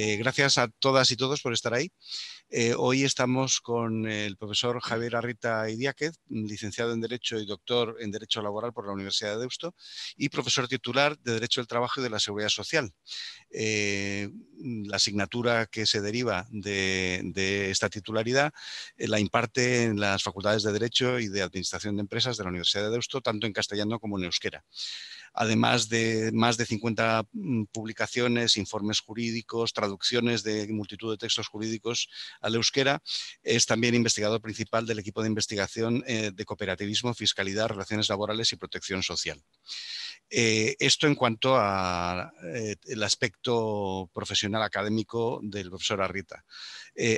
Eh, gracias a todas y todos por estar ahí. Eh, hoy estamos con el profesor Javier Arrita Idiáquez, licenciado en Derecho y doctor en Derecho Laboral por la Universidad de Deusto y profesor titular de Derecho del Trabajo y de la Seguridad Social. Eh, la asignatura que se deriva de, de esta titularidad la imparte en las Facultades de Derecho y de Administración de Empresas de la Universidad de Deusto, tanto en castellano como en euskera además de más de 50 mm, publicaciones, informes jurídicos, traducciones de multitud de textos jurídicos al euskera. Es también investigador principal del equipo de investigación eh, de cooperativismo, fiscalidad, relaciones laborales y protección social. Eh, esto en cuanto al eh, aspecto profesional académico del profesor Arrita.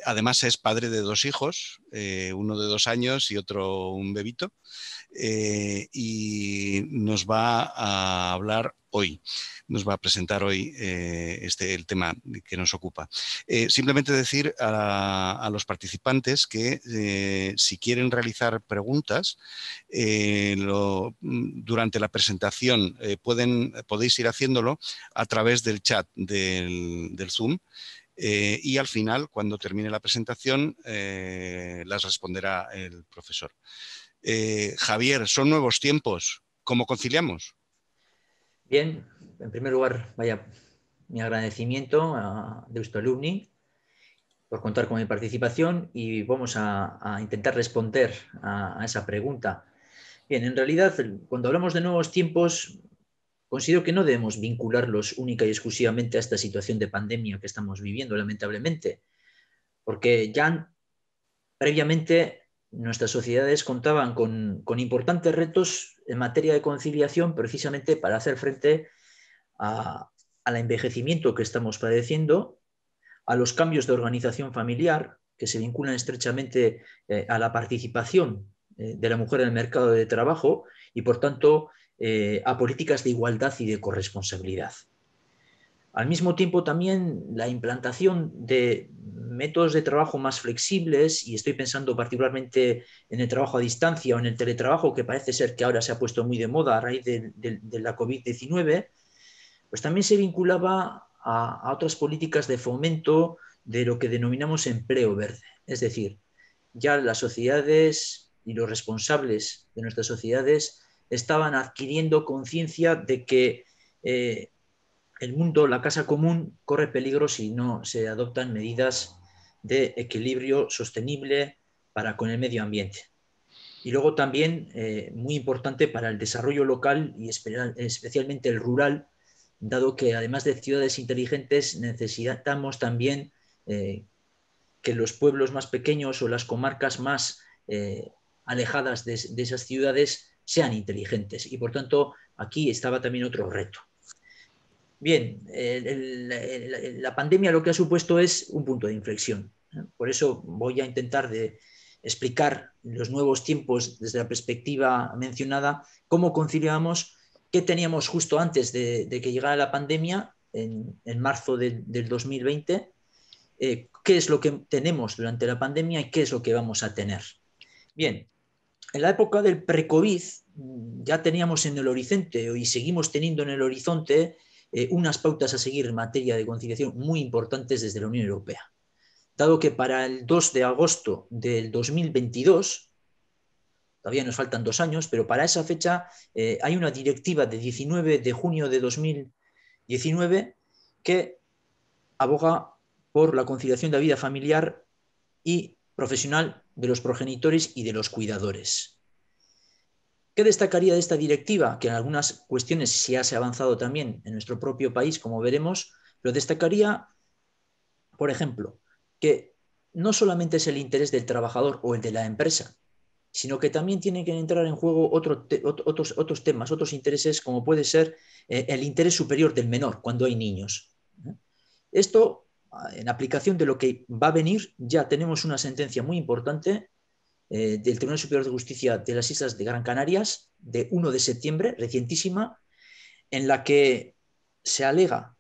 además es padre de dos hijos, uno de dos años y otro un bebito, y nos va a hablar hoy, nos va a presentar hoy eh, este, el tema que nos ocupa. Eh, simplemente decir a, los participantes que eh, si quieren realizar preguntas mm, durante la presentación pueden, podéis ir haciéndolo a través del chat del, del Zoom. y al final, cuando termine la presentación, las responderá el profesor. Javier, son nuevos tiempos. ¿Cómo conciliamos? Bien, en primer lugar, vaya mi agradecimiento a Deusto Alumni por contar con mi participación y vamos a, intentar responder a, esa pregunta. Bien, en realidad, cuando hablamos de nuevos tiempos, considero que no debemos vincularlos única y exclusivamente a esta situación de pandemia que estamos viviendo, lamentablemente, porque ya previamente nuestras sociedades contaban con importantes retos en materia de conciliación precisamente para hacer frente al envejecimiento que estamos padeciendo, a los cambios de organización familiar que se vinculan estrechamente eh, a la participación eh, de la mujer en el mercado de trabajo y, por tanto, eh, a políticas de igualdad y de corresponsabilidad. Al mismo tiempo, también la implantación de métodos de trabajo más flexibles, y estoy pensando particularmente en el trabajo a distancia o en el teletrabajo, que parece ser que ahora se ha puesto muy de moda a raíz de, la COVID-19, pues también se vinculaba a, otras políticas de fomento de lo que denominamos empleo verde. Es decir, ya las sociedades y los responsables de nuestras sociedades estaban adquiriendo conciencia de que eh, el mundo, la casa común, corre peligro si no se adoptan medidas de equilibrio sostenible para con el medio ambiente. Y luego también, eh, muy importante para el desarrollo local y especialmente el rural, dado que además de ciudades inteligentes necesitamos también eh, que los pueblos más pequeños o las comarcas más eh, alejadas de esas ciudades sean inteligentes. Y por tanto, aquí estaba también otro reto. Bien, la pandemia lo que ha supuesto es un punto de inflexión. ¿eh? Por eso voy a intentar de explicar los nuevos tiempos desde la perspectiva mencionada, cómo conciliamos qué teníamos justo antes de, que llegara la pandemia, en, marzo del 2020, eh, qué es lo que tenemos durante la pandemia y qué es lo que vamos a tener. Bien, en la época del pre-COVID mm, ya teníamos en el horizonte y seguimos teniendo en el horizonte eh, unas pautas a seguir en materia de conciliación muy importantes desde la Unión Europea, dado que para el 2 de agosto del 2022, todavía nos faltan dos años, pero para esa fecha eh, hay una directiva de 19 de junio de 2019 que aboga por la conciliación de la vida familiar y profesional de los progenitores y de los cuidadores. ¿Qué destacaría de esta directiva? Que en algunas cuestiones se ha avanzado también en nuestro propio país, como veremos, Lo destacaría, por ejemplo, que no solamente es el interés del trabajador o el de la empresa, sino que también tienen que entrar en juego otros, otros, temas, otros intereses, como puede ser eh, el interés superior del menor cuando hay niños. ¿eh? Esto, ah, en aplicación de lo que va a venir, ya tenemos una sentencia muy importante eh, del Tribunal Superior de Justicia de las Islas de Gran Canarias de 1 de septiembre, recientísima, en la que se alega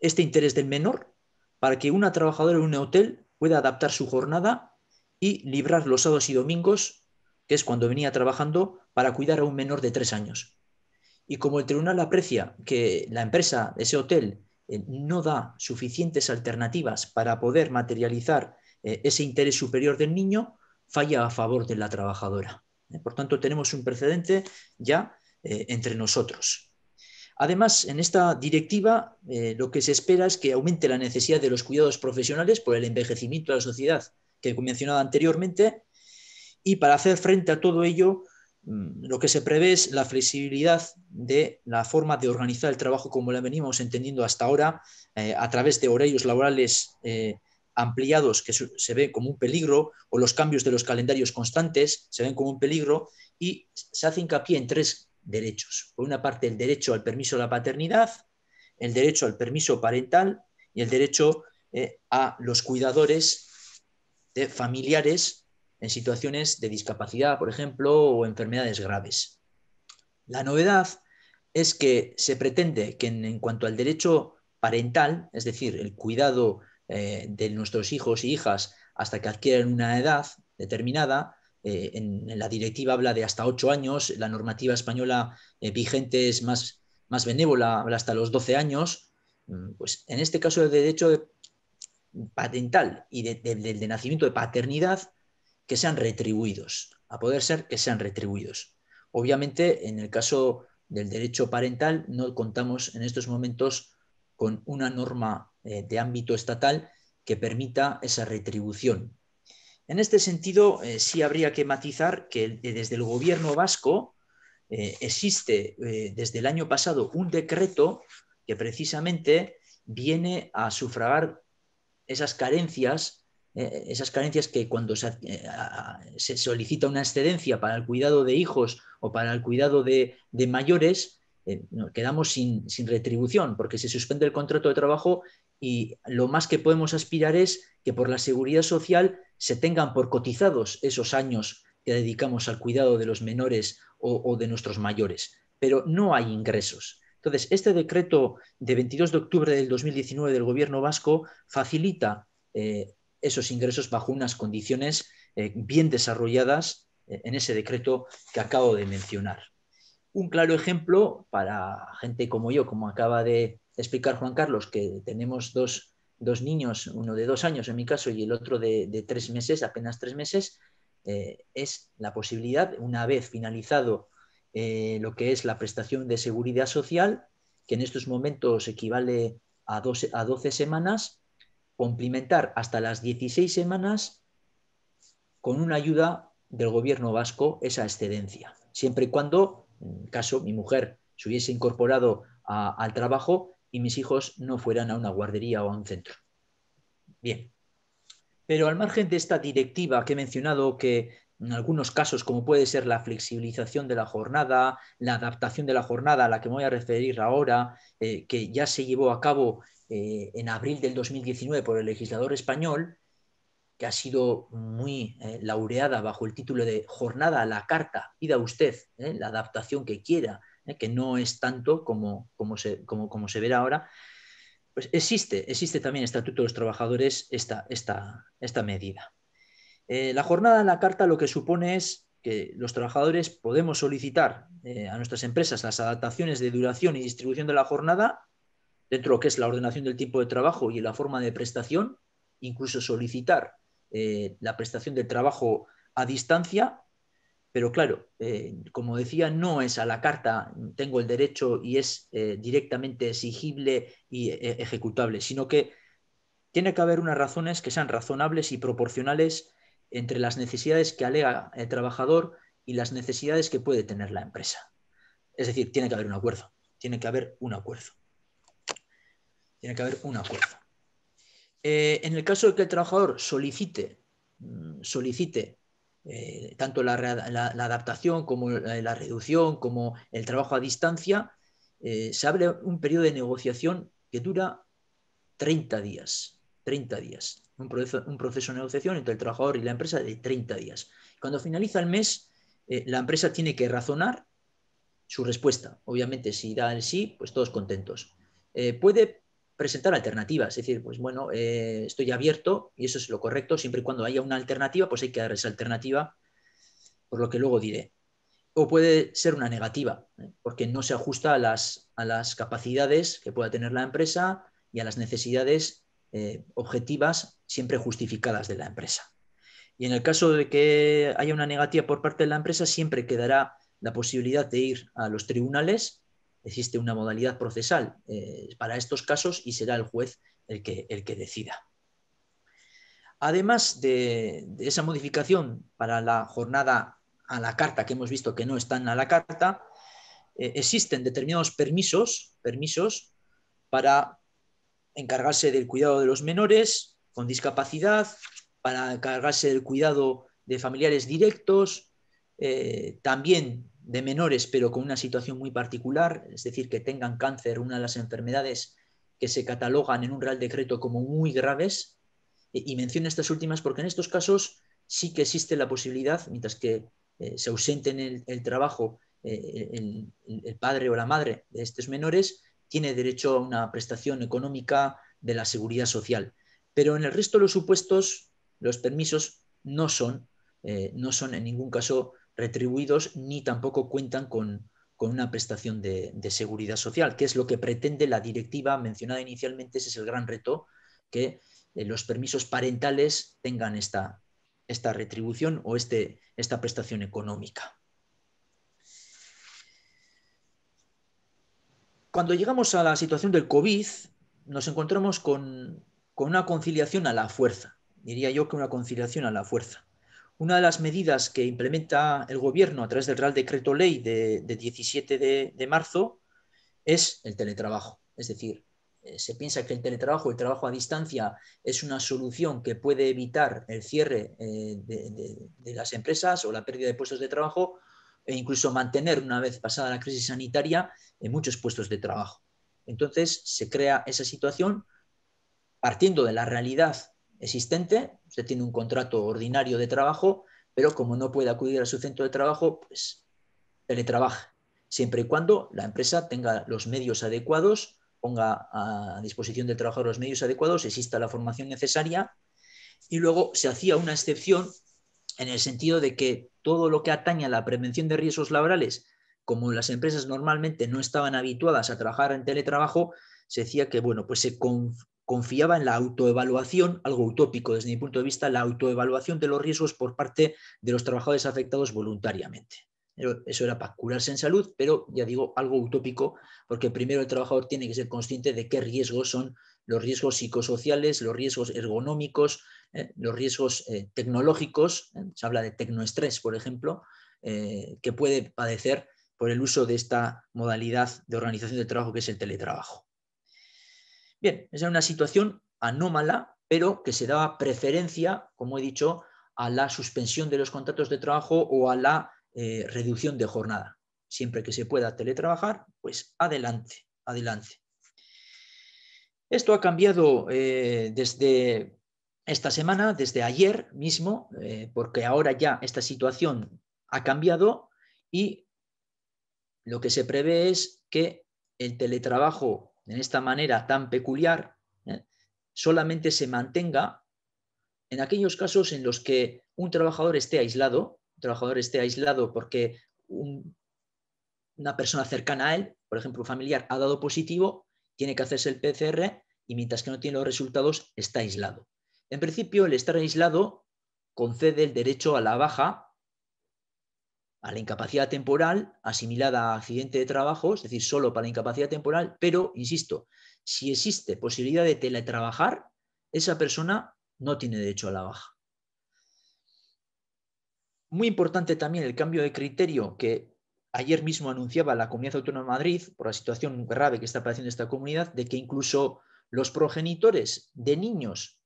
este interés del menor para que una trabajadora en un hotel pueda adaptar su jornada y librar los sábados y domingos, que es cuando venía trabajando, para cuidar a un menor de tres años. Y como el tribunal aprecia que la empresa, ese hotel, eh, no da suficientes alternativas para poder materializar eh, ese interés superior del niño, falla a favor de la trabajadora. Por tanto, tenemos un precedente ya eh, entre nosotros. Además, en esta directiva eh, lo que se espera es que aumente la necesidad de los cuidados profesionales por el envejecimiento de la sociedad que he mencionado anteriormente y para hacer frente a todo ello mm, lo que se prevé es la flexibilidad de la forma de organizar el trabajo como la venimos entendiendo hasta ahora, eh, a través de horarios laborales ampliados que se ve como un peligro, o los cambios de los calendarios constantes se ven como un peligro, y se hace hincapié en tres derechos. Por una parte, el derecho al permiso de la paternidad, el derecho al permiso parental y el derecho eh, a los cuidadores de familiares en situaciones de discapacidad, por ejemplo, o enfermedades graves. La novedad es que se pretende que en cuanto al derecho parental, es decir, el cuidado eh, de nuestros hijos y hijas hasta que adquieran una edad determinada. Eh, en, la directiva habla de hasta 8 años, la normativa española eh, vigente es más, más benévola, habla hasta los 12 años. Mm, pues en este caso el derecho patental y del de, de nacimiento de paternidad, que sean retribuidos, a poder ser que sean retribuidos. Obviamente, en el caso del derecho parental, no contamos en estos momentos con una norma eh, de ámbito estatal que permita esa retribución. En este sentido, eh, sí habría que matizar que eh, desde el gobierno vasco existe desde el año pasado un decreto que precisamente viene a sufragar esas carencias, esas carencias que cuando se, solicita una excedencia para el cuidado de hijos o para el cuidado de, mayores, quedamos sin, sin, retribución porque se suspende el contrato de trabajo y lo más que podemos aspirar es que por la seguridad social se tengan por cotizados esos años que dedicamos al cuidado de los menores o, de nuestros mayores, pero no hay ingresos. Entonces, este decreto de 22 de octubre del 2019 del gobierno vasco facilita eh, esos ingresos bajo unas condiciones eh, bien desarrolladas eh, en ese decreto que acabo de mencionar. Un claro ejemplo para gente como yo, como acaba de explicar, Juan Carlos, que tenemos dos, niños, uno de dos años en mi caso y el otro de, tres meses, apenas tres meses, eh, es la posibilidad, una vez finalizado eh, lo que es la prestación de seguridad social, que en estos momentos equivale a 12, a semanas, complementar hasta las 16 semanas con una ayuda del gobierno vasco esa excedencia, siempre y cuando, en caso mi mujer se hubiese incorporado al trabajo, y mis hijos no fueran a una guardería o a un centro. Bien. Pero al margen de esta directiva que he mencionado, que en algunos casos, como puede ser la flexibilización de la jornada, la adaptación de la jornada a la que me voy a referir ahora, eh, que ya se llevó a cabo eh, en abril del 2019 por el legislador español, que ha sido muy eh, laureada bajo el título de Jornada a la Carta, pida usted la adaptación que quiera ¿eh? que no es tanto como, como, se, como, como se verá ahora, pues existe, existe también Estatuto de los Trabajadores esta, esta, esta medida. Eh, la jornada en la carta lo que supone es que los trabajadores podemos solicitar eh, a nuestras empresas las adaptaciones de duración y distribución de la jornada dentro de lo que es la ordenación del tiempo de trabajo y la forma de prestación, incluso solicitar la prestación del trabajo a distancia pero claro, eh, como decía, no es a la carta, tengo el derecho y es eh, directamente exigible y eh, ejecutable, sino que tiene que haber unas razones que sean razonables y proporcionales entre las necesidades que alega el trabajador y las necesidades que puede tener la empresa. Es decir, tiene que haber un acuerdo, tiene que haber un acuerdo. Tiene que haber un acuerdo. en el caso de que el trabajador solicite, mm, solicite eh, tanto la, adaptación como la, reducción, como el trabajo a distancia, eh, se abre un periodo de negociación que dura 30 días. 30 días. Un proceso, de negociación entre el trabajador y la empresa de 30 días. Cuando finaliza el mes, eh, la empresa tiene que razonar su respuesta. Obviamente, si da el sí, pues todos contentos. puede presentar alternativas, es decir, pues bueno, eh, estoy abierto y eso es lo correcto, siempre y cuando haya una alternativa, pues hay que dar esa alternativa, por lo que luego diré. O puede ser una negativa, ¿eh? porque no se ajusta a las, capacidades que pueda tener la empresa y a las necesidades eh, objetivas siempre justificadas de la empresa. Y en el caso de que haya una negativa por parte de la empresa, siempre quedará la posibilidad de ir a los tribunales existe una modalidad procesal eh, para estos casos y será el juez el que, el que decida. Además de, esa modificación para la jornada a la carta, que hemos visto que no están a la carta, eh, existen determinados permisos, permisos para encargarse del cuidado de los menores con discapacidad, para encargarse del cuidado de familiares directos, eh, también de menores, pero con una situación muy particular, es decir, que tengan cáncer, una de las enfermedades que se catalogan en un Real Decreto como muy graves. E, y, menciono estas últimas porque en estos casos sí que existe la posibilidad, mientras que eh, se ausenten el, el trabajo eh, el, padre o la madre de estos menores, tiene derecho a una prestación económica de la seguridad social. Pero en el resto de los supuestos, los permisos no son, no son en ningún caso retribuidos ni tampoco cuentan con, una prestación de, seguridad social, que es lo que pretende la directiva mencionada inicialmente. Ese es el gran reto, que eh, los permisos parentales tengan esta, esta retribución o este, esta prestación económica. Cuando llegamos a la situación del COVID, nos encontramos con una conciliación a la fuerza. Diría yo que una conciliación a la fuerza. Una de las medidas que implementa el Gobierno a través del Real Decreto Ley de, 17 de, marzo es el teletrabajo. Es decir, eh, se piensa que el teletrabajo, el trabajo a distancia, es una solución que puede evitar el cierre eh, de, las empresas o la pérdida de puestos de trabajo e incluso mantener, una vez pasada la crisis sanitaria, en eh, muchos puestos de trabajo. Entonces, se crea esa situación partiendo de la realidad existente, usted tiene un contrato ordinario de trabajo, pero como no puede acudir a su centro de trabajo, pues teletrabaja, siempre y cuando la empresa tenga los medios adecuados, ponga a disposición del trabajador los medios adecuados, exista la formación necesaria y luego se hacía una excepción en el sentido de que todo lo que atañe a la prevención de riesgos laborales, como las empresas normalmente no estaban habituadas a trabajar en teletrabajo, se decía que bueno, pues se, confiaba en la autoevaluación, algo utópico desde mi punto de vista, la autoevaluación de los riesgos por parte de los trabajadores afectados voluntariamente. Eso era para curarse en salud, pero ya digo, algo utópico, porque primero el trabajador tiene que ser consciente de qué riesgos son los riesgos psicosociales, los riesgos ergonómicos, eh, los riesgos eh, tecnológicos, eh, se habla de tecnoestrés, por ejemplo, que puede padecer por el uso de esta modalidad de organización de trabajo que es el teletrabajo. Bien, es una situación anómala, pero que se daba preferencia, como he dicho, a la suspensión de los contratos de trabajo o a la eh, reducción de jornada. Siempre que se pueda teletrabajar, pues adelante, adelante. Esto ha cambiado eh, desde esta semana, desde ayer mismo, eh, porque ahora ya esta situación ha cambiado y lo que se prevé es que el teletrabajo en esta manera tan peculiar, ¿eh? solamente se mantenga en aquellos casos en los que un trabajador esté aislado, un trabajador esté aislado porque una persona cercana a él, por ejemplo, un familiar, ha dado positivo, tiene que hacerse el PCR y mientras que no tiene los resultados, está aislado. En principio, el estar aislado concede el derecho a la baja a la incapacidad temporal asimilada a accidente de trabajo, es decir, solo para la incapacidad temporal, pero, insisto, si existe posibilidad de teletrabajar, esa persona no tiene derecho a la baja. Muy importante también el cambio de criterio que ayer mismo anunciaba la Comunidad Autónoma de Madrid por la situación grave que está padeciendo esta comunidad, de que incluso los progenitores de niños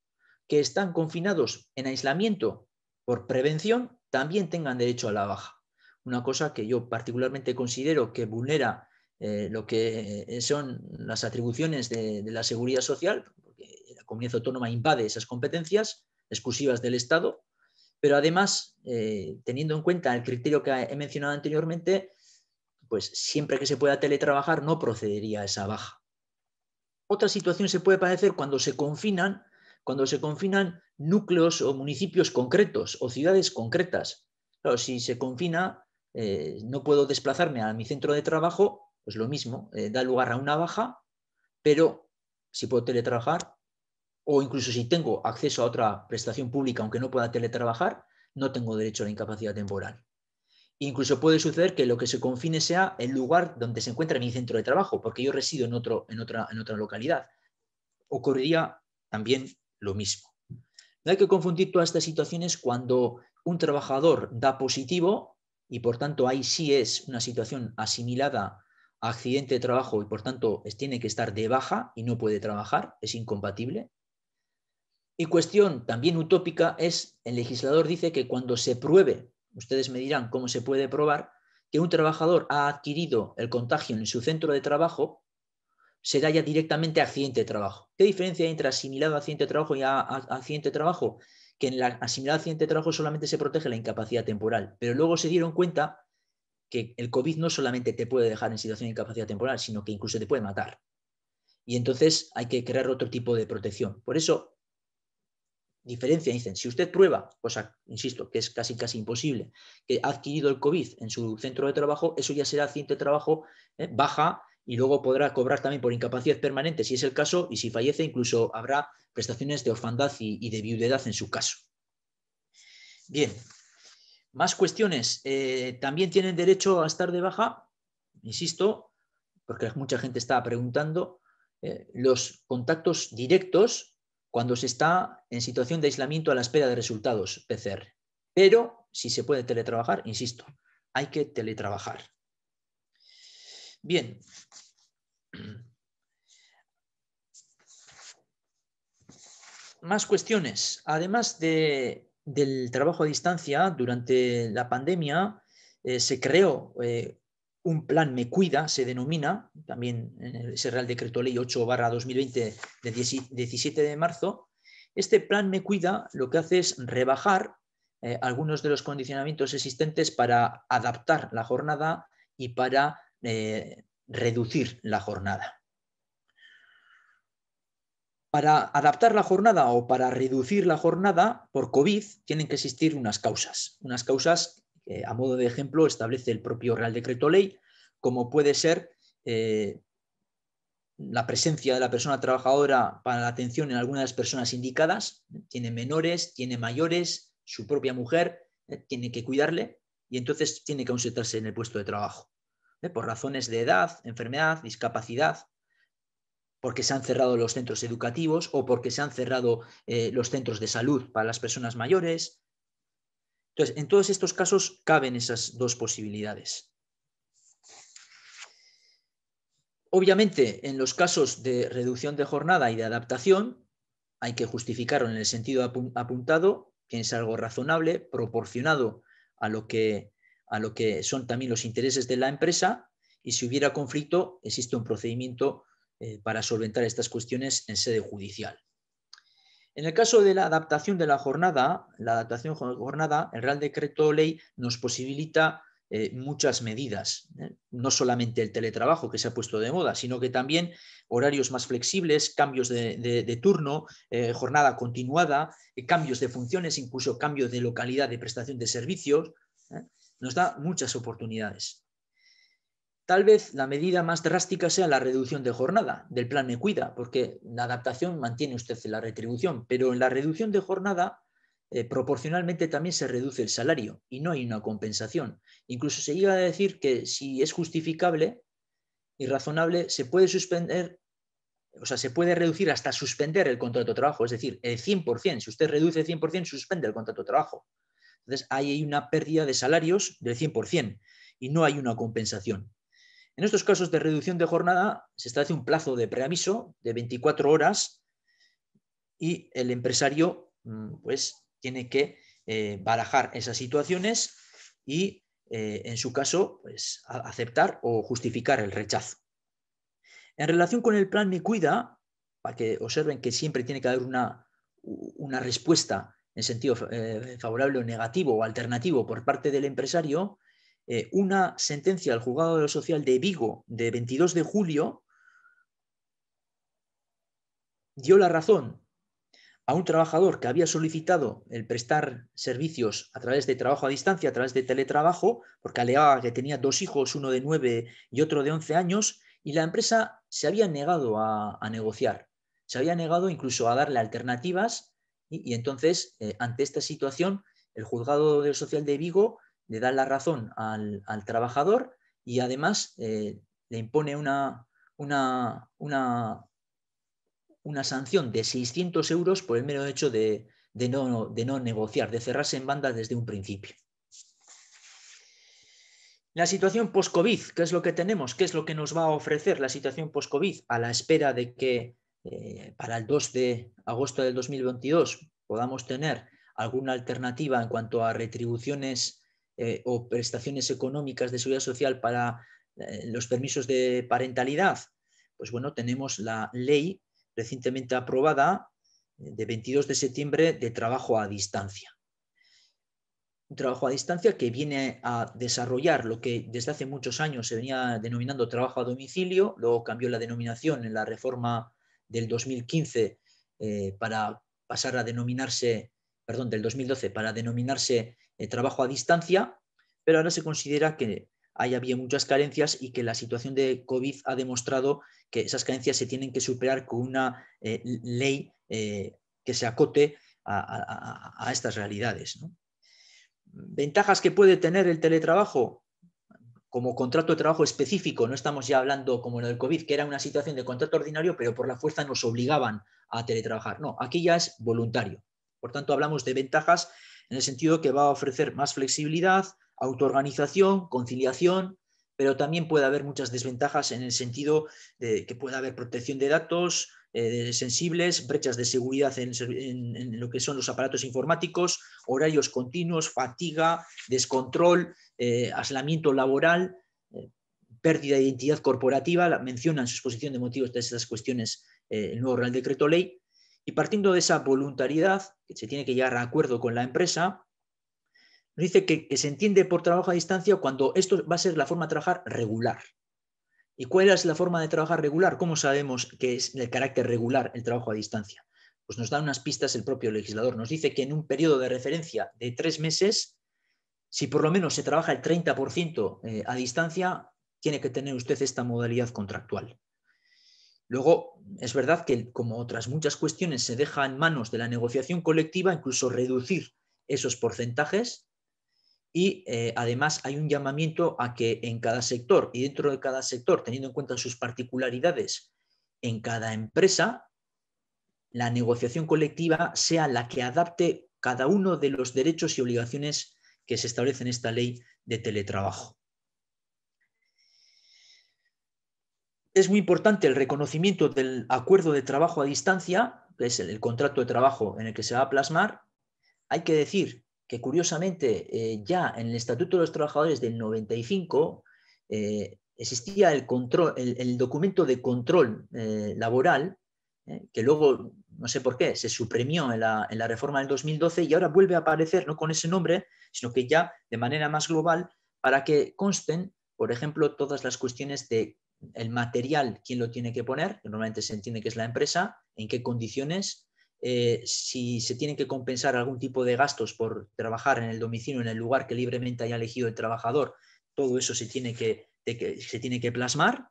que están confinados en aislamiento por prevención también tengan derecho a la baja una cosa que yo particularmente considero que vulnera eh, lo que son las atribuciones de, la seguridad social, porque la comunidad autónoma invade esas competencias exclusivas del Estado, pero además, eh, teniendo en cuenta el criterio que he mencionado anteriormente, pues siempre que se pueda teletrabajar no procedería a esa baja. Otra situación se puede padecer cuando se confinan, cuando se confinan núcleos o municipios concretos o ciudades concretas. Claro, si se confina eh, no puedo desplazarme a mi centro de trabajo, pues lo mismo, eh, da lugar a una baja, pero si puedo teletrabajar o incluso si tengo acceso a otra prestación pública aunque no pueda teletrabajar, no tengo derecho a la incapacidad temporal. Incluso puede suceder que lo que se confine sea el lugar donde se encuentra mi centro de trabajo, porque yo resido en, otro, otra, en otra localidad. Ocurriría también lo mismo. No hay que confundir todas estas situaciones cuando un trabajador da positivo y por tanto ahí sí es una situación asimilada a accidente de trabajo y por tanto tiene que estar de baja y no puede trabajar, es incompatible. Y cuestión también utópica es, el legislador dice que cuando se pruebe, ustedes me dirán cómo se puede probar, que un trabajador ha adquirido el contagio en su centro de trabajo, será ya directamente accidente de trabajo. ¿Qué diferencia hay entre asimilado a accidente de trabajo y a accidente de trabajo? que en la asimilación de trabajo solamente se protege la incapacidad temporal, pero luego se dieron cuenta que el COVID no solamente te puede dejar en situación de incapacidad temporal, sino que incluso te puede matar. Y entonces hay que crear otro tipo de protección. Por eso, diferencia, dicen, si usted prueba, cosa, insisto, que es casi casi imposible, que ha adquirido el COVID en su centro de trabajo, eso ya será ciente de trabajo, ¿eh? baja y luego podrá cobrar también por incapacidad permanente si es el caso y si fallece incluso habrá prestaciones de orfandad y, de viudedad en su caso. Bien, más cuestiones. Eh, también tienen derecho a estar de baja, insisto, porque mucha gente está preguntando, eh, los contactos directos cuando se está en situación de aislamiento a la espera de resultados PCR. Pero si se puede teletrabajar, insisto, hay que teletrabajar. Bien. Más cuestiones. Además del trabajo a distancia, durante la pandemia eh, se creó eh, un plan Me Cuida, se denomina, también en ese Real Decreto Ley 8 barra 2020 de 17 de marzo. Este plan Me Cuida lo que hace es rebajar eh, algunos de los condicionamientos existentes para adaptar la jornada y para eh, reducir la jornada. Para adaptar la jornada o para reducir la jornada por COVID tienen que existir unas causas. Unas causas que, a modo de ejemplo, establece el propio Real Decreto Ley, como puede ser eh, la presencia de la persona trabajadora para la atención en alguna de las personas indicadas, tiene menores, tiene mayores, su propia mujer, eh, tiene que cuidarle y entonces tiene que ausentarse en el puesto de trabajo. ¿eh? por razones de edad, enfermedad, discapacidad, porque se han cerrado los centros educativos o porque se han cerrado eh, los centros de salud para las personas mayores. Entonces, en todos estos casos caben esas dos posibilidades. Obviamente, en los casos de reducción de jornada y de adaptación, hay que justificarlo en el sentido apuntado, que es algo razonable, proporcionado a lo que a lo que son también los intereses de la empresa y si hubiera conflicto existe un procedimiento eh, para solventar estas cuestiones en sede judicial. En el caso de la adaptación de la jornada, la adaptación jornada, el Real Decreto Ley nos posibilita eh, muchas medidas, ¿eh? no solamente el teletrabajo que se ha puesto de moda, sino que también horarios más flexibles, cambios de, turno, jornada continuada, cambios de funciones, incluso cambios de localidad de prestación de servicios nos da muchas oportunidades. Tal vez la medida más drástica sea la reducción de jornada del plan Me Cuida, porque la adaptación mantiene usted la retribución, pero en la reducción de jornada eh, proporcionalmente también se reduce el salario y no hay una compensación. Incluso se iba a decir que si es justificable y razonable, se puede suspender, o sea, se puede reducir hasta suspender el contrato de trabajo, es decir, el 100%. Si usted reduce el 100%, suspende el contrato de trabajo. Entonces, ahí hay una pérdida de salarios del 100% y no hay una compensación. En estos casos de reducción de jornada, se establece un plazo de preaviso de 24 horas y el empresario mm, pues, tiene que eh, barajar esas situaciones y, eh, en su caso, pues, aceptar o justificar el rechazo. En relación con el plan Me Cuida, para que observen que siempre tiene que haber una, una respuesta en sentido eh, favorable o negativo o alternativo por parte del empresario, eh, una sentencia al juzgado de lo social de Vigo de 22 de julio dio la razón a un trabajador que había solicitado el prestar servicios a través de trabajo a distancia, a través de teletrabajo, porque alegaba que tenía dos hijos, uno de 9 y otro de 11 años, y la empresa se había negado a negociar, se había negado incluso a darle alternativas y, entonces, eh, ante esta situación, el juzgado social de Vigo le da la razón al, trabajador y además eh, le impone una, una, sanción de 600 euros por el mero hecho de, de, no, de no negociar, de cerrarse en banda desde un principio. La situación post-COVID, ¿qué es lo que tenemos? ¿Qué es lo que nos va a ofrecer la situación post-COVID a la espera de que eh, para el 2 de agosto del 2022 podamos tener alguna alternativa en cuanto a retribuciones eh, o prestaciones económicas de seguridad social para eh, los permisos de parentalidad, pues bueno, tenemos la ley recientemente aprobada de 22 de septiembre de trabajo a distancia. Un trabajo a distancia que viene a desarrollar lo que desde hace muchos años se venía denominando trabajo a domicilio, luego cambió la denominación en la reforma del 2015 eh, para pasar a denominarse, perdón, del 2012 para denominarse eh, trabajo a distancia, pero ahora se considera que ahí había muchas carencias y que la situación de COVID ha demostrado que esas carencias se tienen que superar con una eh, ley que se acote a, estas realidades. ¿Ventajas que puede tener el teletrabajo? como contrato de trabajo específico, no estamos ya hablando como en el COVID, que era una situación de contrato ordinario, pero por la fuerza nos obligaban a teletrabajar. No, aquí ya es voluntario. Por tanto, hablamos de ventajas en el sentido que va a ofrecer más flexibilidad, autoorganización, conciliación, pero también puede haber muchas desventajas en el sentido de que puede haber protección de datos, eh, sensibles, brechas de seguridad en, lo que son los aparatos informáticos, horarios continuos, fatiga, descontrol, eh, aislamiento laboral, eh, pérdida de identidad corporativa, la, menciona en su exposición de motivos de esas cuestiones el nuevo Real Decreto Ley, y partiendo de esa voluntariedad, que se tiene que llegar a acuerdo con la empresa, dice que se entiende por trabajo a distancia cuando esto va a ser la forma de trabajar regular. ¿Y cuál es la forma de trabajar regular? ¿Cómo sabemos que es el carácter regular el trabajo a distancia? Pues nos da unas pistas el propio legislador. Nos dice que en un periodo de referencia de tres meses, si por lo menos se trabaja el 30% eh, a distancia, tiene que tener usted esta modalidad contractual. Luego, es verdad que, como otras muchas cuestiones, se deja en manos de la negociación colectiva incluso reducir esos porcentajes y eh, además hay un llamamiento a que en cada sector y dentro de cada sector, teniendo en cuenta sus particularidades, en cada empresa, la negociación colectiva sea la que adapte cada uno de los derechos y obligaciones que se establecen en esta ley de teletrabajo. Es muy importante el reconocimiento del acuerdo de trabajo a distancia, que es el, el contrato de trabajo en el que se va a plasmar. Hay que decir que curiosamente eh, ya en el Estatuto de los Trabajadores del 95 eh, existía el, control, el, documento de control eh, laboral, que luego, no sé por qué, se suprimió en la, en la, reforma del 2012 y ahora vuelve a aparecer, no con ese nombre, sino que ya de manera más global, para que consten, por ejemplo, todas las cuestiones de el material, quién lo tiene que poner, normalmente se entiende que es la empresa, en qué condiciones, eh, si se tienen que compensar algún tipo de gastos por trabajar en el domicilio, en el lugar que libremente haya elegido el trabajador, todo eso se tiene que, plasmar.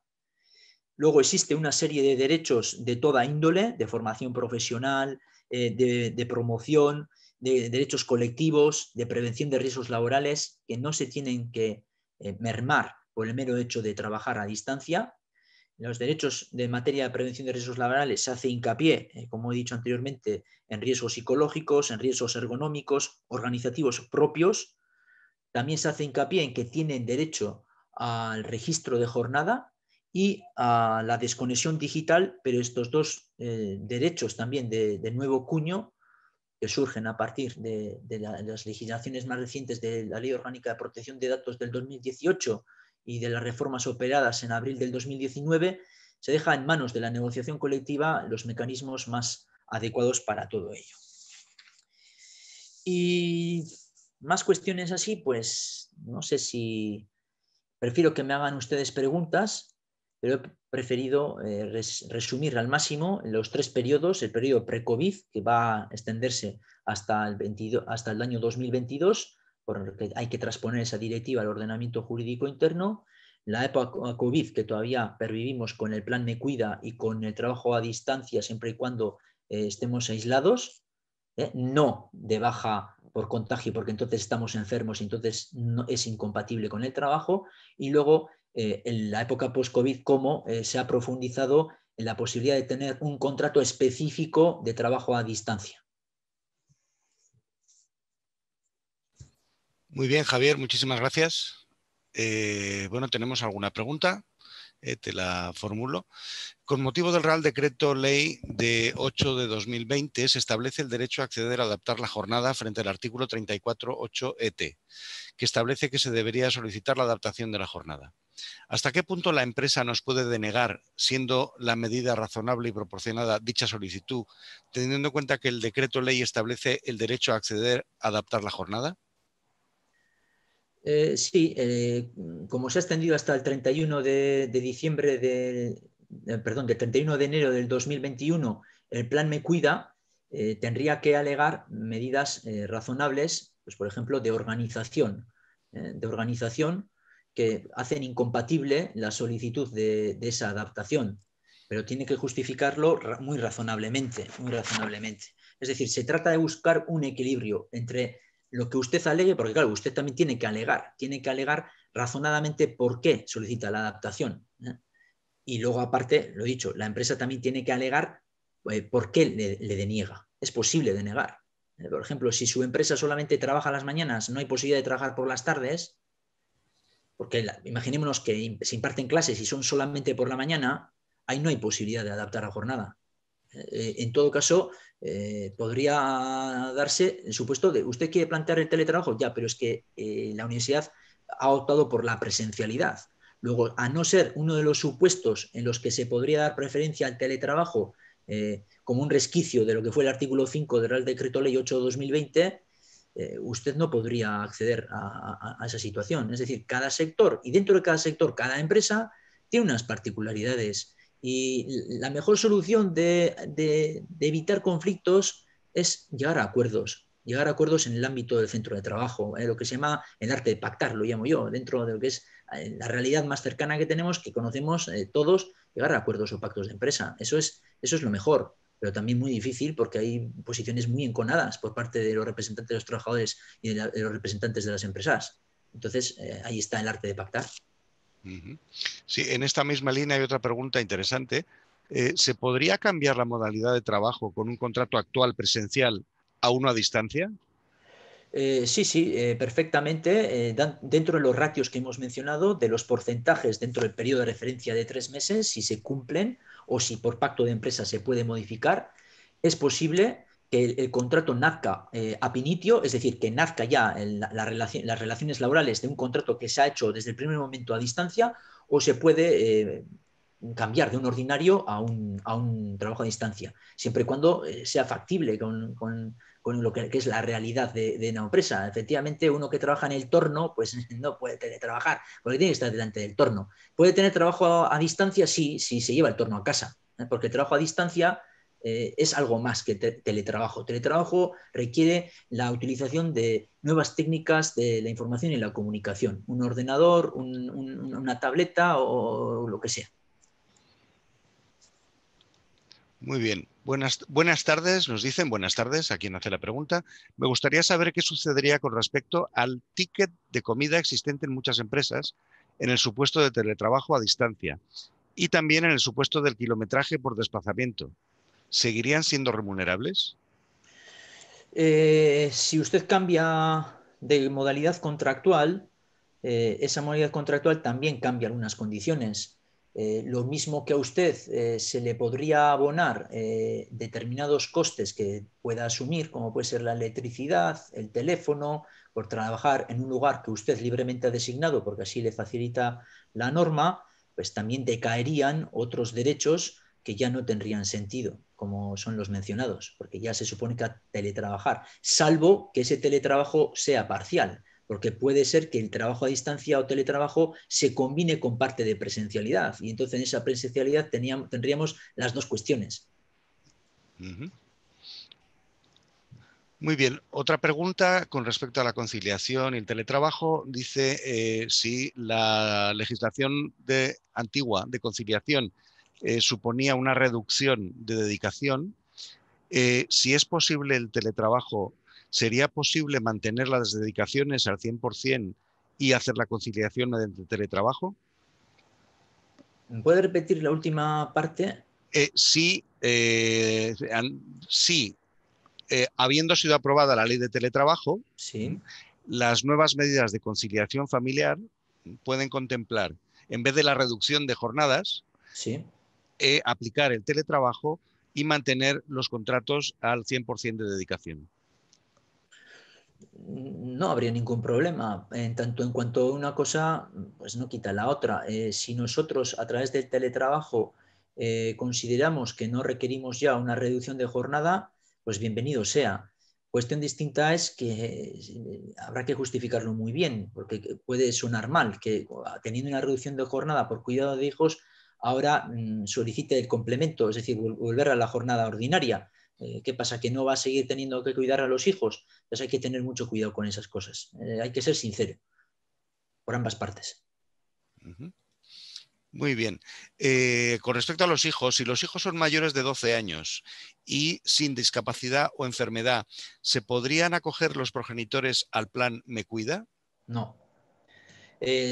Luego existe una serie de derechos de toda índole, de formación profesional, eh, de, promoción, de derechos colectivos, de prevención de riesgos laborales, que no se tienen que eh, mermar por el mero hecho de trabajar a distancia los derechos de materia de prevención de riesgos laborales se hace hincapié, eh, como he dicho anteriormente, en riesgos psicológicos, en riesgos ergonómicos, organizativos propios. También se hace hincapié en que tienen derecho al registro de jornada y a la desconexión digital, pero estos dos eh, derechos también de, nuevo cuño que surgen a partir de, de las legislaciones más recientes de la Ley Orgánica de Protección de Datos del 2018 y de las reformas operadas en abril del 2019, se deja en manos de la negociación colectiva los mecanismos más adecuados para todo ello. Y más cuestiones así, pues no sé si prefiero que me hagan ustedes preguntas, pero he preferido eh, resumir al máximo los tres periodos, el periodo pre-COVID, que va a extenderse hasta hasta el año 2022, hay que transponer esa directiva al ordenamiento jurídico interno. La época COVID, que todavía pervivimos con el plan de Cuida y con el trabajo a distancia siempre y cuando eh, estemos aislados, eh, no de baja por contagio, porque entonces estamos enfermos y entonces es incompatible con el trabajo. Y luego, eh, en la época post-COVID, cómo se ha profundizado en la posibilidad de tener un contrato específico de trabajo a distancia. Muy bien, Javier, muchísimas gracias. Eh, bueno, tenemos alguna pregunta, eh, te la formulo. Con motivo del Real Decreto Ley de 8 de 2020 se establece el derecho a acceder a adaptar la jornada frente al artículo 34.8 ET, que establece que se debería solicitar la adaptación de la jornada. ¿Hasta qué punto la empresa nos puede denegar, siendo la medida razonable y proporcionada, dicha solicitud, teniendo en cuenta que el decreto ley establece el derecho a acceder a adaptar la jornada? Eh, sí, eh, mm, como se ha extendido hasta el 31 de, diciembre del, eh, perdón, del 31 de enero del 2021, el plan Me Cuida tendría que alegar medidas razonables, pues por ejemplo, de organización, de organización que hacen incompatible la solicitud de, esa adaptación, pero tiene que justificarlo muy razonablemente, muy razonablemente. Es decir, se trata de buscar un equilibrio entre lo que usted alegue, porque claro, usted también tiene que alegar, tiene que alegar razonadamente por qué solicita la adaptación. ¿eh? Y luego, aparte, lo he dicho, la empresa también tiene que alegar eh, por qué le, deniega. Es posible denegar. ¿eh? por ejemplo, si su empresa solamente trabaja las mañanas, no hay posibilidad de trabajar por las tardes, porque imaginémonos que se imparten clases y son solamente por la mañana, ahí no hay posibilidad de adaptar a jornada. en todo caso, eh, podría darse el supuesto de usted quiere plantear el teletrabajo, ya, pero es que eh, la universidad ha optado por la presencialidad. Luego, a no ser uno de los supuestos en los que se podría dar preferencia al teletrabajo eh, como un resquicio de lo que fue el artículo 5 del Real Decreto Ley 8-2020, usted no podría acceder a, a esa situación. Es decir, cada sector y dentro de cada sector, cada empresa tiene unas particularidades y la mejor solución de, evitar conflictos es llegar a acuerdos, llegar a acuerdos en el ámbito del centro de trabajo, eh, lo que se llama el arte de pactar, lo llamo yo, dentro de lo que es eh, la realidad más cercana que tenemos, que conocemos eh, todos, llegar a acuerdos o pactos de empresa. Eso es, eso es lo mejor, pero también muy difícil porque hay posiciones muy enconadas por parte de los representantes de los trabajadores y de, los representantes de las empresas. Entonces, ahí está el arte de pactar. Sí, en esta misma línea hay otra pregunta interesante. Eh, ¿Se podría cambiar la modalidad de trabajo con un contrato actual presencial a uno a distancia? Eh, sí, sí, eh, perfectamente. dentro de los ratios que hemos mencionado, de los porcentajes dentro del periodo de referencia de tres meses, si se cumplen o si por pacto de empresa se puede modificar, es posible que el, contrato nazca eh, a pinitio, es decir, que nazca ya las relaciones laborales de un contrato que se ha hecho desde el primer momento a distancia o se puede eh, cambiar de un ordinario a un, trabajo a distancia, siempre y cuando eh, sea factible con, con, con lo que, es la realidad de, una empresa. Efectivamente, uno que trabaja en el torno, pues no puede trabajar porque tiene que estar delante del torno. ¿Puede tener trabajo a, distancia? Sí, si se lleva el torno a casa, porque el trabajo a distancia eh, es algo más que teletrabajo. Teletrabajo requiere la utilización de nuevas técnicas de la información y la comunicación, un ordenador, una tableta o lo que sea. Muy bien. Buenas, buenas tardes, nos dicen buenas tardes a quien hace la pregunta. Me gustaría saber qué sucedería con respecto al ticket de comida existente en muchas empresas en el supuesto de teletrabajo a distancia y también en el supuesto del kilometraje por desplazamiento. ¿seguirían siendo remunerables? Eh, si usted cambia de modalidad contractual, eh, esa modalidad contractual también cambia algunas condiciones. Eh, lo mismo que a usted se le podría abonar determinados costes que pueda asumir, como puede ser la electricidad, el teléfono, por trabajar en un lugar que usted libremente ha designado porque así le facilita la norma, pues también decaerían otros derechos que ya no tendrían sentido como son los mencionados, porque ya se supone que a teletrabajar, salvo que ese teletrabajo sea parcial, porque puede ser que el trabajo a distancia o teletrabajo se combine con parte de presencialidad, y entonces en esa presencialidad tendríamos las dos cuestiones. Muy bien, otra pregunta con respecto a la conciliación y el teletrabajo. Dice eh, si la legislación de, antigua de conciliación eh, suponía una reducción de dedicación. Eh, si es posible el teletrabajo, ¿sería posible mantener las dedicaciones al 100% y hacer la conciliación mediante teletrabajo? ¿Puede repetir la última parte? Eh, sí, sí. habiendo sido aprobada la ley de teletrabajo, sí. las nuevas medidas de conciliación familiar pueden contemplar, en vez de la reducción de jornadas, sí. Eh, aplicar el teletrabajo y mantener los contratos al 100% de dedicación. Mm, no habría ningún problema, en tanto en cuanto a una cosa, pues no quita la otra. Eh, si nosotros a través del teletrabajo eh, consideramos que no requerimos ya una reducción de jornada, pues bienvenido sea. Cuestión distinta es que habrá que justificarlo muy bien, porque puede sonar mal que teniendo una reducción de jornada por cuidado de hijos, ahora mm, solicite el complemento, es decir, volver a la jornada ordinaria. Eh, ¿Qué pasa? ¿Que no va a seguir teniendo que cuidar a los hijos? Entonces pues hay que tener mucho cuidado con esas cosas. Eh, hay que ser sincero por ambas partes. Muy bien. Eh, con respecto a los hijos, si los hijos son mayores de 12 años y sin discapacidad o enfermedad, ¿se podrían acoger los progenitores al plan Me Cuida? No.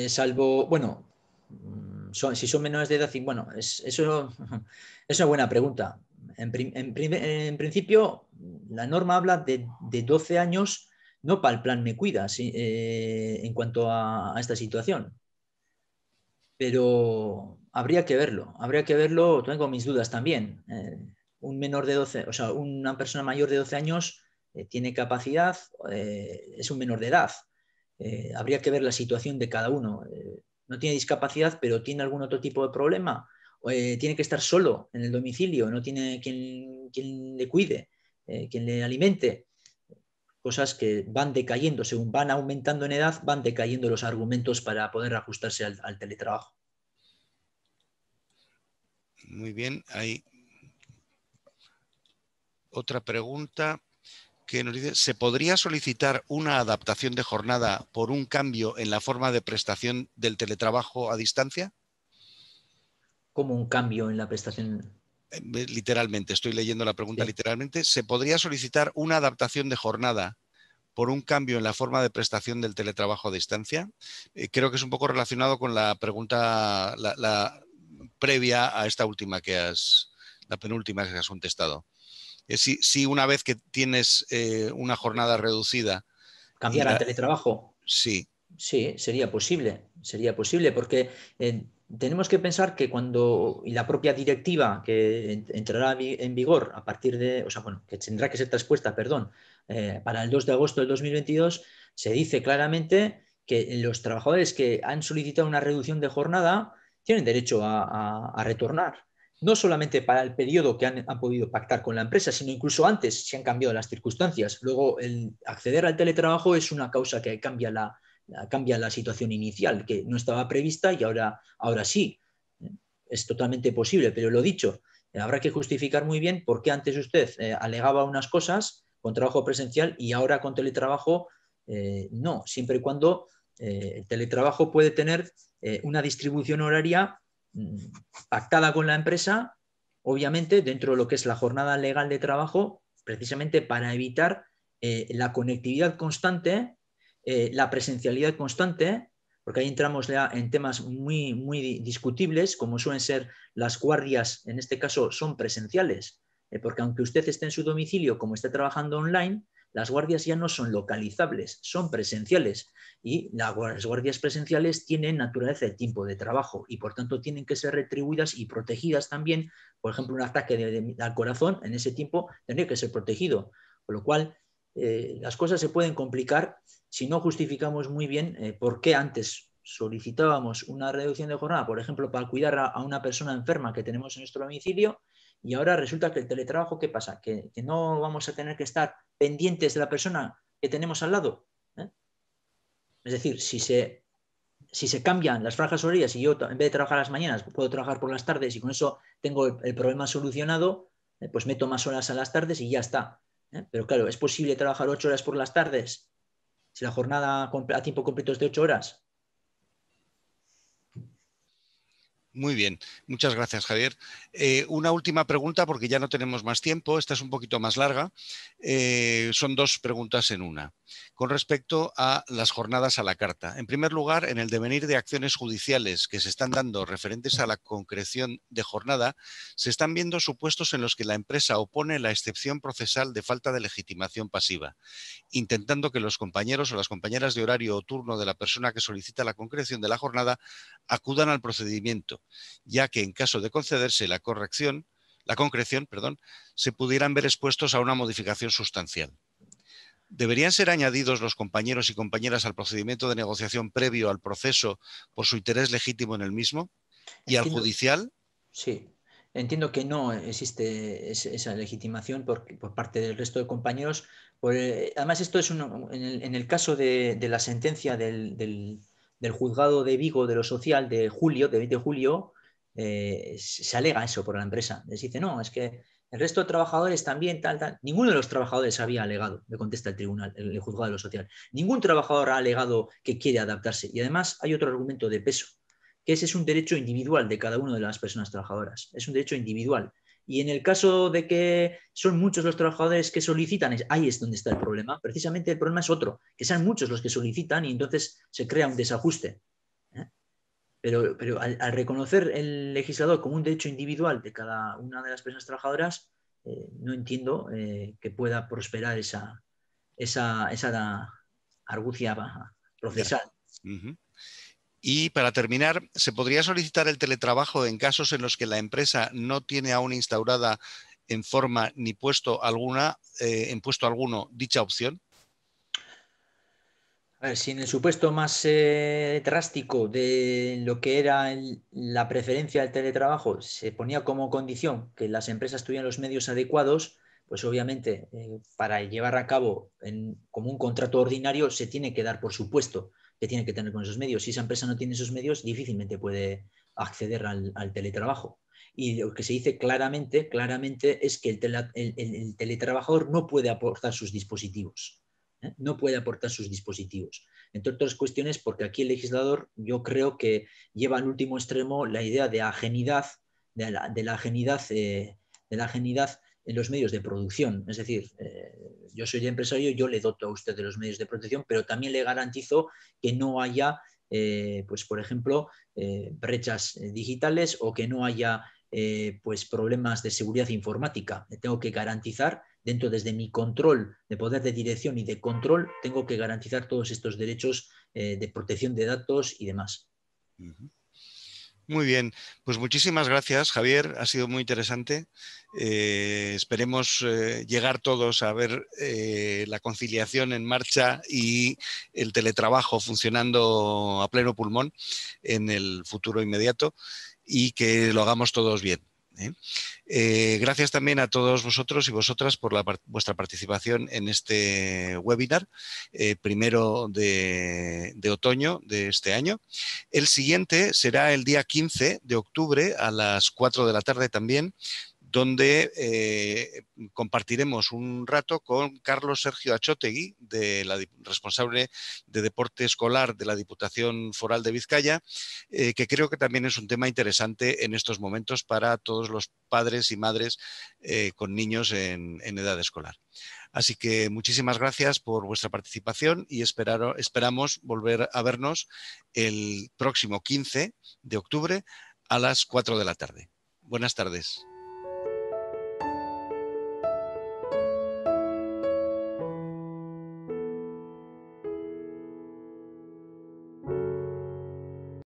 salvo, bueno, si son menores de edad, bueno, eso es una buena pregunta. En, principio, la norma habla de, 12 años, no para el plan Me cuida, eh, en cuanto a, esta situación. Pero habría que verlo, habría que verlo, tengo mis dudas también. Eh, un menor de 12, o sea, una persona mayor de 12 años eh, tiene capacidad, es un menor de edad. habría que ver la situación de cada uno no tiene discapacidad, pero tiene algún otro tipo de problema, eh, tiene que estar solo en el domicilio, no tiene quien, le cuide, eh, quien le alimente. Cosas que van decayendo, según van aumentando en edad, van decayendo los argumentos para poder ajustarse al, al teletrabajo. Muy bien, hay otra pregunta ¿se podría solicitar una adaptación de jornada por un cambio en la forma de prestación del teletrabajo a distancia? ¿Cómo un cambio en la prestación? Eh, eh, literalmente, estoy leyendo la pregunta literalmente. ¿Se podría solicitar una adaptación de jornada por un cambio en la forma de prestación del teletrabajo a distancia? Eh, creo que es un poco relacionado con la pregunta previa a esta última que has, la penúltima que has contestado. Eh, si, una vez que tienes eh, una jornada reducida. ¿Cambiar a teletrabajo? Sí. Sí, sería posible, sería posible, porque eh, tenemos que pensar que cuando y la propia directiva que entrará en vigor a partir de, o sea, bueno, que tendrá que ser traspuesta, perdón, para el 2 de agosto del 2022, se dice claramente que los trabajadores que han solicitado una reducción de jornada tienen derecho a retornar no solamente para el periodo que han, podido pactar con la empresa, sino incluso antes, si han cambiado las circunstancias. Luego, el acceder al teletrabajo es una causa que cambia la, cambia la situación inicial, que no estaba prevista y ahora, ahora sí. Es totalmente posible, pero lo dicho, habrá que justificar muy bien por qué antes usted eh, alegaba unas cosas con trabajo presencial y ahora con teletrabajo eh, no, siempre y cuando eh, el teletrabajo puede tener una distribución horaria pactada con la empresa, obviamente dentro de lo que es la jornada legal de trabajo, precisamente para evitar eh, la conectividad constante, eh, la presencialidad constante, porque ahí entramos en temas muy, muy discutibles, como suelen ser las guardias, en este caso son presenciales, eh, porque aunque usted esté en su domicilio, como esté trabajando online, las guardias ya no son localizables, son presenciales y las guardias presenciales tienen naturaleza de tiempo de trabajo y por tanto tienen que ser retribuidas y protegidas también. Por ejemplo, un ataque al corazón en ese tiempo tendría que ser protegido, con lo cual eh, las cosas se pueden complicar si no justificamos muy bien eh, por qué antes solicitábamos una reducción de jornada, por ejemplo, para cuidar a una persona enferma que tenemos en nuestro domicilio y ahora resulta que el teletrabajo, ¿qué pasa? Que, no vamos a tener que estar pendientes de la persona que tenemos al lado. ¿eh? Es decir, si se, si se cambian las franjas horarias y yo en vez de trabajar las mañanas puedo trabajar por las tardes y con eso tengo el, problema solucionado, eh, pues meto más horas a las tardes y ya está. ¿eh? Pero claro, ¿es posible trabajar ocho horas por las tardes si la jornada a tiempo completo es de ocho horas? Muy bien, muchas gracias Javier. Eh, una última pregunta porque ya no tenemos más tiempo, esta es un poquito más larga, eh, son dos preguntas en una, con respecto a las jornadas a la carta. En primer lugar, en el devenir de acciones judiciales que se están dando referentes a la concreción de jornada, se están viendo supuestos en los que la empresa opone la excepción procesal de falta de legitimación pasiva, intentando que los compañeros o las compañeras de horario o turno de la persona que solicita la concreción de la jornada acudan al procedimiento ya que en caso de concederse la corrección, la concreción, perdón, se pudieran ver expuestos a una modificación sustancial. ¿Deberían ser añadidos los compañeros y compañeras al procedimiento de negociación previo al proceso por su interés legítimo en el mismo? ¿Y al judicial? Sí, entiendo que no existe esa legitimación por, parte del resto de compañeros. Eh, además, esto es uno en, el, caso de, la sentencia del, del, del juzgado de Vigo de lo social de julio, de 20 de julio, eh, se alega eso por la empresa. Les dice, no, es que el resto de trabajadores también, tal, tal. Ninguno de los trabajadores había alegado, le contesta el tribunal, el, el juzgado de lo social. Ningún trabajador ha alegado que quiere adaptarse. Y además hay otro argumento de peso, que ese es un derecho individual de cada una de las personas trabajadoras. Es un derecho individual. Y en el caso de que son muchos los trabajadores que solicitan, ahí es donde está el problema. Precisamente el problema es otro, que sean muchos los que solicitan y entonces se crea un desajuste. ¿eh? Pero, pero al, reconocer el legislador como un derecho individual de cada una de las personas trabajadoras, eh, no entiendo eh, que pueda prosperar esa, esa, esa argucia procesal. Uh y para terminar, ¿se podría solicitar el teletrabajo en casos en los que la empresa no tiene aún instaurada en forma ni puesto alguna, eh, en puesto alguno dicha opción? si en el supuesto más eh, drástico de lo que era la preferencia del teletrabajo se ponía como condición que las empresas tuvieran los medios adecuados, pues obviamente eh, para llevar a cabo como un contrato ordinario se tiene que dar por supuesto que tiene que tener con esos medios. Si esa empresa no tiene esos medios, difícilmente puede acceder al, teletrabajo. Y lo que se dice claramente, claramente es que el, teletrabajador no puede aportar sus dispositivos. ¿eh? No puede aportar sus dispositivos. Entre otras cuestiones, porque aquí el legislador yo creo que lleva al último extremo la idea de agenidad, de la, de eh, de la en los medios de producción. Es decir, eh, yo soy empresario, yo le doto a usted de los medios de protección, pero también le garantizo que no haya, eh, pues, por ejemplo, eh, brechas digitales o que no haya pues, problemas de seguridad informática. tengo que garantizar, dentro desde mi control de poder de dirección y de control, tengo que garantizar todos estos derechos de protección de datos y demás. Muy bien, pues muchísimas gracias, Javier. Ha sido muy interesante. Eh, esperemos eh, llegar todos a ver eh, la conciliación en marcha y el teletrabajo funcionando a pleno pulmón en el futuro inmediato y que lo hagamos todos bien. ¿eh? Eh, gracias también a todos vosotros y vosotras por vuestra participación en este webinar, eh, primero de, de, otoño de este año. El siguiente será el día 15 de octubre a las 4 de la tarde también, donde eh, compartiremos un rato con Carlos Sergio Achotegui, de la, responsable de deporte escolar de la Diputación Foral de Vizcaya, eh, que creo que también es un tema interesante en estos momentos para todos los padres y madres eh, con niños en, edad escolar. Así que muchísimas gracias por vuestra participación y esperamos volver a vernos el próximo 15 de octubre a las 4 de la tarde. Buenas tardes.